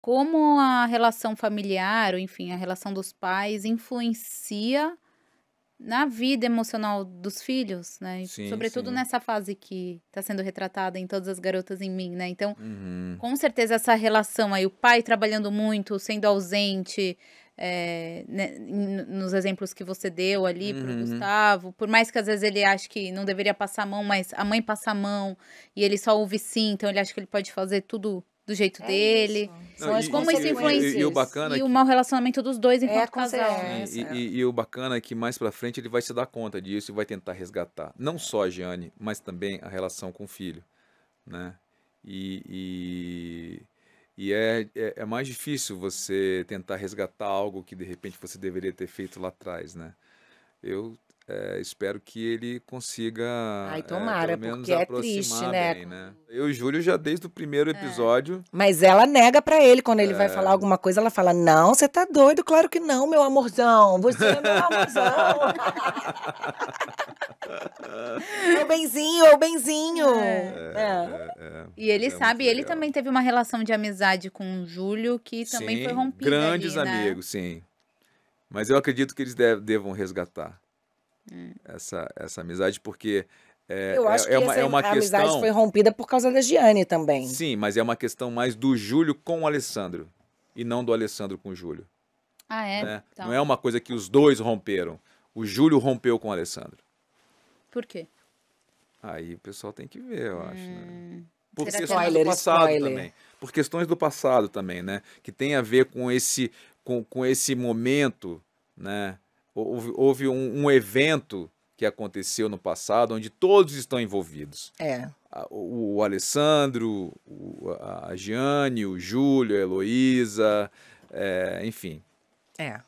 como a relação familiar, ou enfim, a relação dos pais influencia na vida emocional dos filhos, né? Sim, sobretudo sim. nessa fase que está sendo retratada em todas as garotas em mim, né? Então, uhum. com certeza essa relação aí, o pai trabalhando muito, sendo ausente, é, né, nos exemplos que você deu ali uhum. para o Gustavo, por mais que às vezes ele ache que não deveria passar a mão, mas a mãe passa a mão e ele só ouve sim, então ele acha que ele pode fazer tudo do jeito é dele. Isso. Não, e, como é isso influencia. E, e, o bacana e é o mau relacionamento dos dois é enquanto é, casal. É, e, e, o bacana é que mais pra frente ele vai se dar conta disso e vai tentar resgatar. Não só a Gianni, mas também a relação com o filho. Né? E, e, é, é, mais difícil você tentar resgatar algo que de repente você deveria ter feito lá atrás. Né? Eu é, espero que ele consiga. Ai, eh, tomara, é, pelo menos porque é triste, né? Bem, né? Eu e Júlio já desde o primeiro é. episódio. Mas ela nega para ele quando ele vai eh, falar alguma coisa, ela fala: Não, você tá doido? Claro que não, meu amorzão. Você é meu amorzão. meu é benzinho, meu é benzinho. e ele sabe, ele também teve uma relação de amizade com o Júlio que também sim, foi rompida. Grandes ali, né? amigos, né? sim. Mas eu acredito que eles devam resgatar. É. essa, essa amizade, porque é, Eu é, acho é, que é uma, essa é uma a questão... amizade foi rompida por causa da Giane também. Sim, mas é uma questão mais do Júlio com o Alessandro e não do Alessandro com o Júlio. Ah, é? Né? Então... Não é uma coisa que os dois romperam. O Júlio rompeu com o Alessandro. Por quê? Aí o pessoal tem que ver, eu acho. Né? Hum... Né? Por Será questões spoiler, é do passado spoiler. também. Por questões do passado também, né? Que tem a ver com esse, com, com esse momento, né? houve, houve um, um, evento que aconteceu no passado onde todos estão envolvidos. É. O, o Alessandro, o, a Giane, o Júlio, a Heloísa, é, enfim. É.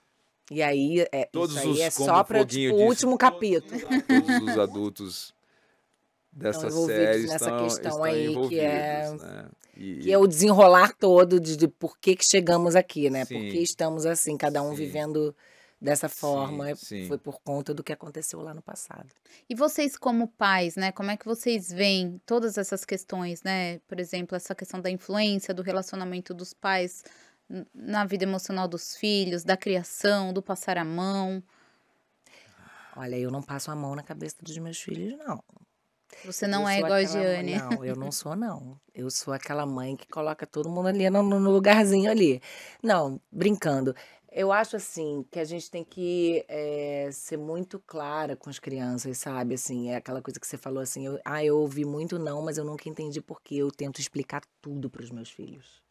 E aí, é, todos aí os, é só para tipo, o último capítulo. Todos, os adultos dessa estão série nessa estão, questão estão aí que é né? e, que é o desenrolar todo de, de, por que, que chegamos aqui, né? Sim, por que estamos assim, cada um sim. vivendo dessa forma. Sim, sim. Foi por conta do que aconteceu lá no passado. E vocês, como pais, né? Como é que vocês veem todas essas questões, né? Por exemplo, essa questão da influência, do relacionamento dos pais na vida emocional dos filhos, da criação, do passar a mão. Olha, eu não passo a mão na cabeça dos meus filhos, não. Você não eu é igual a Giane. Mãe, não, eu não sou, não. Eu sou aquela mãe que coloca todo mundo ali no, no lugarzinho ali. Não, brincando. Eu acho assim que a gente tem que é, ser muito clara com as crianças, sabe? Assim, é aquela coisa que você falou assim, eu, ah, eu ouvi muito não, mas eu nunca entendi porque eu tento explicar tudo para os meus filhos.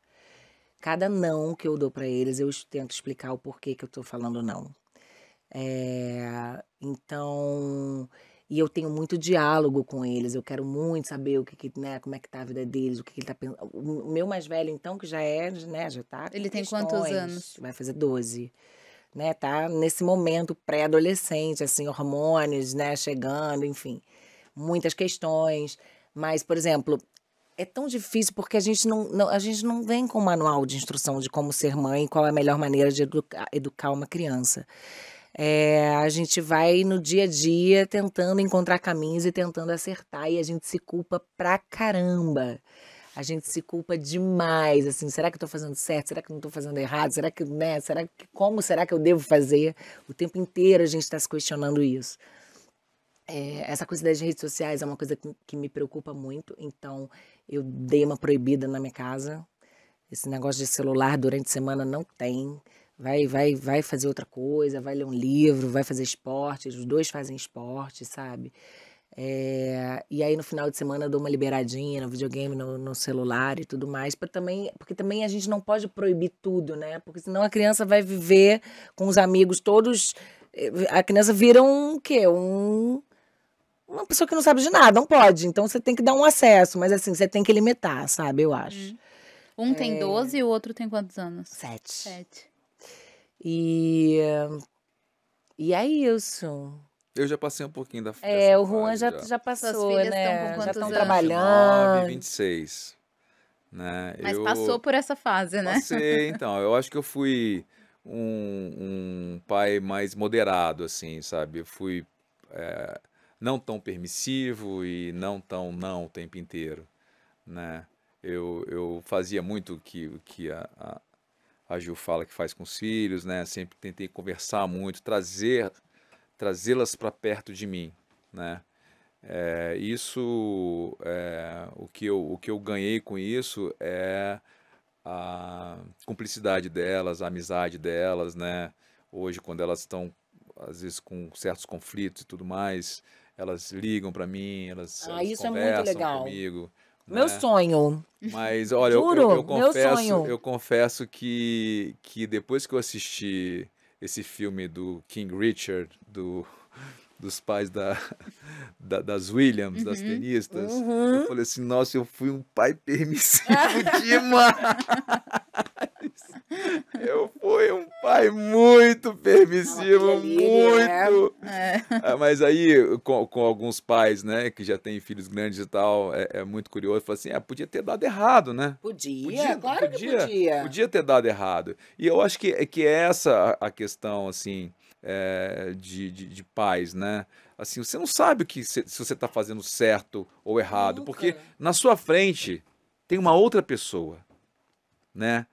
Cada não que eu dou para eles, eu tento explicar o porquê que eu estou falando não. É, então, e eu tenho muito diálogo com eles. Eu quero muito saber o que, que né, como é que tá a vida deles, o que, que ele tá pensando. O meu mais velho, então, que já é, né, já tá. Ele tem quantos anos? Vai fazer 12. Né, tá nesse momento pré-adolescente, assim, hormônios, né, chegando, enfim, muitas questões. Mas, por exemplo, é tão difícil porque a gente não, não, a gente não vem com um manual de instrução de como ser mãe, qual é a melhor maneira de educar, educar uma criança. É, a gente vai no dia a dia tentando encontrar caminhos e tentando acertar, e a gente se culpa pra caramba. A gente se culpa demais, assim, será que eu tô fazendo certo? Será que eu não tô fazendo errado? Será que, né? Será que como será que eu devo fazer? O tempo inteiro a gente está se questionando isso. É, essa coisa das redes sociais é uma coisa que, que me preocupa muito, então eu dei uma proibida na minha casa. Esse negócio de celular durante a semana não tem. Vai, vai, vai fazer outra coisa, vai ler um livro, vai fazer esporte, os dois fazem esporte, sabe? É, e aí no final de semana eu dou uma liberadinha no videogame, no, no celular e tudo mais, para também, porque também a gente não pode proibir tudo, né? Porque senão a criança vai viver com os amigos todos, eh, a criança vira um quê? Um uma pessoa que não sabe de nada, não pode. Então você tem que dar um acesso, mas assim, você tem que limitar, sabe? Eu acho. Hum. Um é... tem 12 e o outro tem quantos anos? Sete. Sete. E, e é isso. Eu já passei um pouquinho da É, o Juan já, já, já passou, Suas filhas né? Estão já estão anos? trabalhando. 29, 26. Né? Mas eu... passou por essa fase, né? Passei, então. Eu acho que eu fui um, um pai mais moderado, assim, sabe? Eu fui é, não tão permissivo e não tão não o tempo inteiro, né? Eu, eu fazia muito o que, que a a Gil fala que faz com os filhos, né? Sempre tentei conversar muito, trazer trazê-las para perto de mim, né? É, isso, é, o que eu o que eu ganhei com isso é a cumplicidade delas, a amizade delas, né? Hoje quando elas estão às vezes com certos conflitos e tudo mais, elas ligam para mim, elas, ah, elas é conversam é comigo. Meu é. sonho. Mas olha, Juro, eu, eu, eu confesso, eu confesso que, que depois que eu assisti esse filme do King Richard, do, dos pais da, da das Williams, uhum, das tenistas, uhum. eu falei assim, nossa, eu fui um pai permissivo demais. eu foi um pai muito ah, permissivo, né? muito. É. Ah, mas aí, com, com, alguns pais, né, que já têm filhos grandes e tal, é, é muito curioso. Fala assim: ah, podia ter dado errado, né? Podia, podia claro podia, que podia. Podia ter dado errado. E eu acho que, que é essa a questão, assim, é, de, de, de pais, né? Assim, você não sabe que se, se você está fazendo certo ou errado, Nunca. porque na sua frente tem uma outra pessoa, né?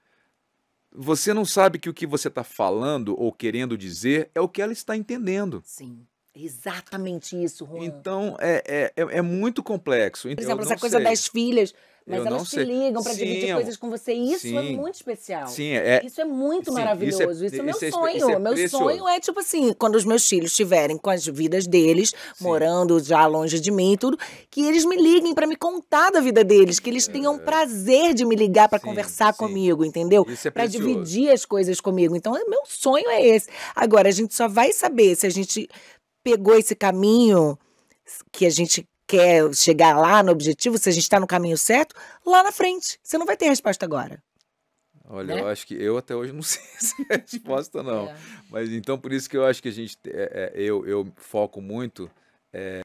Você não sabe que o que você está falando ou querendo dizer é o que ela está entendendo. Sim. Exatamente isso, Juan. Então, é, é, é, é muito complexo. Por então, exemplo, essa coisa sei. das filhas mas eu elas não se sei. ligam para dividir coisas com você. E isso é sim, é muito especial. Sim, é, isso é muito sim, é maravilhoso. Isso é, isso é meu isso sonho. É, meu precioso. sonho é, tipo assim, quando os meus filhos estiverem com as vidas deles, sim. morando já longe de mim e tudo, que eles me liguem para me contar da vida deles, que eles é. tenham é. prazer de me ligar para conversar comigo, entendeu? É para dividir as coisas comigo. Então, meu sonho é esse. Agora, a gente só vai saber se a gente pegou esse caminho que a gente quer chegar lá no objetivo, se a gente está no caminho certo, lá na frente. Você não vai ter resposta agora. Olha, né? eu acho que eu até hoje não sei essa é resposta, não. É. Mas então por isso que eu acho que a gente. É, é, eu, eu foco muito. É,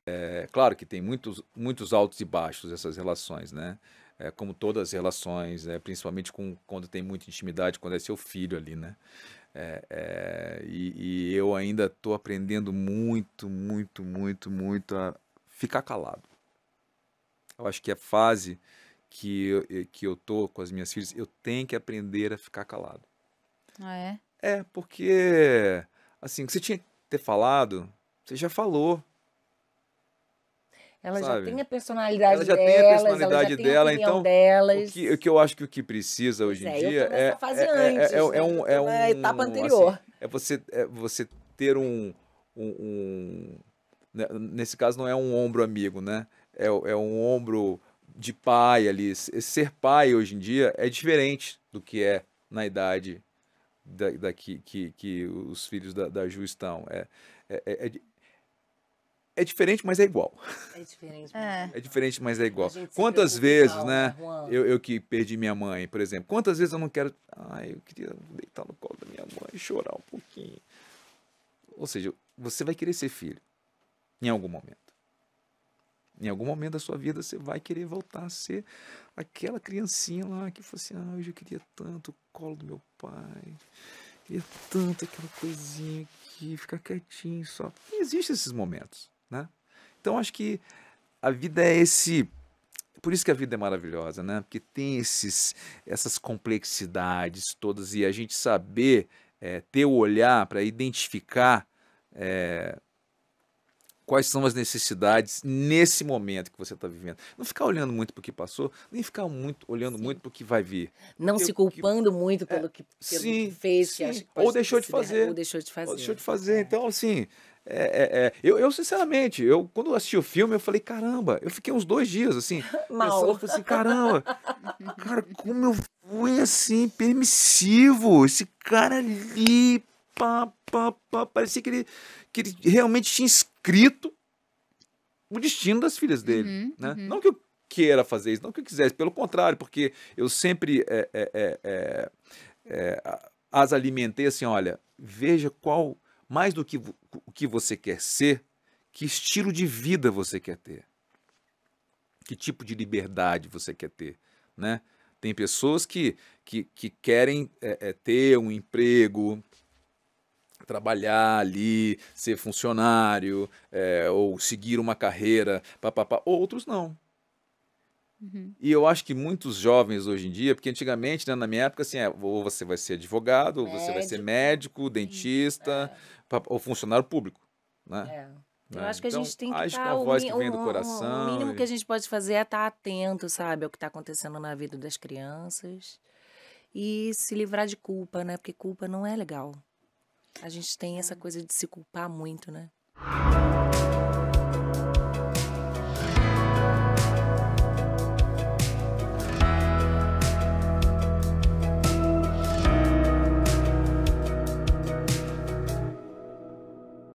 claro que tem muitos, muitos altos e baixos essas relações, né? É, como todas as relações, né? principalmente com, quando tem muita intimidade, quando é seu filho ali, né? É, é, e, e, eu ainda estou aprendendo muito, muito, muito, muito a, ficar calado. Eu acho que a fase que eu, eh, que eu tô com as minhas filhas, eu tenho que aprender a ficar calado. Ah, é? É, porque, assim, que você tinha que ter falado, você já falou. Ela já tem a personalidade ela já delas, tem a personalidade dela, a então delas. O, que, o que eu acho que o que precisa hoje em é, dia é é, é é, antes, é, né? é, é, um, é uma um, etapa assim, anterior. Assim, é você é você ter um, um, um né, nesse caso não é um ombro amigo, né? É, é um ombro de pai ali. Ser pai hoje em dia é diferente do que é na idade da, da que, que, que, os filhos da, da Ju estão. É, é, é, é, é diferente, mas é igual. É diferente, é. é. é diferente mas é igual. Quantas vezes, né? Eu, eu, que perdi minha mãe, por exemplo. Quantas vezes eu não quero. Ai, eu queria deitar no colo da minha mãe e chorar um pouquinho. Ou seja, você vai querer ser filho em algum momento. Em algum momento da sua vida você vai querer voltar a ser aquela criancinha lá que fosse assim: ah, hoje eu queria tanto o colo do meu pai, queria tanto aquela coisinha aqui, ficar quietinho só. E existem esses momentos, né? Então acho que a vida é esse. Por isso que a vida é maravilhosa, né? Porque tem esses, essas complexidades todas e a gente saber é, ter o olhar para identificar é, quais são as necessidades nesse momento que você está vivendo. Não ficar olhando muito para o que passou, nem ficar muito olhando sim. muito para o que vai vir. Não se culpando que... muito é, pelo, que, pelo sim, que fez, sim. Que acha que ou deixou de fazer. Ou deixou de fazer. Ou deixou de fazer. É. Então, assim, é, é, é. Eu, eu, sinceramente, eu quando assisti o filme, eu falei, caramba, eu fiquei uns dois dias assim, Mal. pensando, eu falei assim, caramba, cara, como eu fui assim, permissivo, esse cara ali, pá, pá, pá. Parecia que ele, que ele realmente tinha escrito o destino das filhas dele. Uhum, né? Uhum. Não que eu queira fazer isso, não que eu quisesse, pelo contrário, porque eu sempre é, é, é, é, é as alimentei assim: olha, veja qual, mais do que o que você quer ser, que estilo de vida você quer ter. Que tipo de liberdade você quer ter, né? Tem pessoas que, que, que querem é, ter um emprego, trabalhar ali, ser funcionário, é, ou seguir uma carreira, papapá. Outros não. Uhum. E eu acho que muitos jovens hoje em dia, porque antigamente, né, na minha época, assim, é, ou você vai ser advogado, ou você vai ser médico, dentista, é. ou funcionário público, né? É. Eu né? acho que então, a gente tem que acho estar, que tá a voz que vem do coração. O mínimo e... que a gente pode fazer é estar tá atento, sabe, ao que está acontecendo na vida das crianças e se livrar de culpa, né? Porque culpa não é legal. A gente tem essa é. coisa de se culpar muito, né?